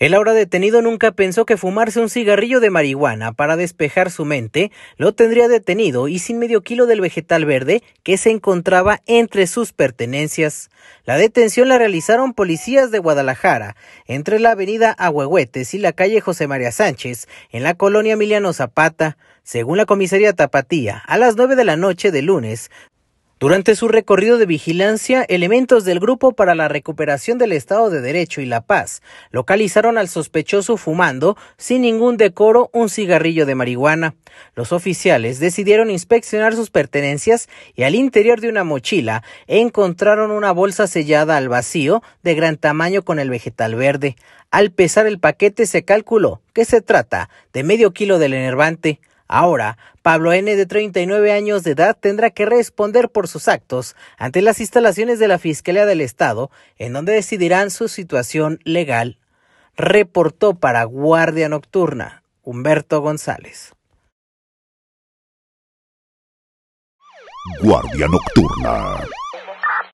El ahora detenido nunca pensó que fumarse un cigarrillo de marihuana para despejar su mente lo tendría detenido y sin medio kilo del vegetal verde que se encontraba entre sus pertenencias. La detención la realizaron policías de Guadalajara, entre la avenida Agüehuetes y la calle José María Sánchez, en la colonia Emiliano Zapata. Según la comisaría Tapatía, a las 9 de la noche de lunes durante su recorrido de vigilancia, elementos del Grupo para la Recuperación del Estado de Derecho y la Paz localizaron al sospechoso fumando, sin ningún decoro, un cigarrillo de marihuana. Los oficiales decidieron inspeccionar sus pertenencias y al interior de una mochila encontraron una bolsa sellada al vacío de gran tamaño con el vegetal verde. Al pesar el paquete se calculó que se trata de medio kilo del enervante. Ahora, Pablo N., de 39 años de edad, tendrá que responder por sus actos ante las instalaciones de la Fiscalía del Estado, en donde decidirán su situación legal, reportó para Guardia Nocturna Humberto González. Guardia Nocturna.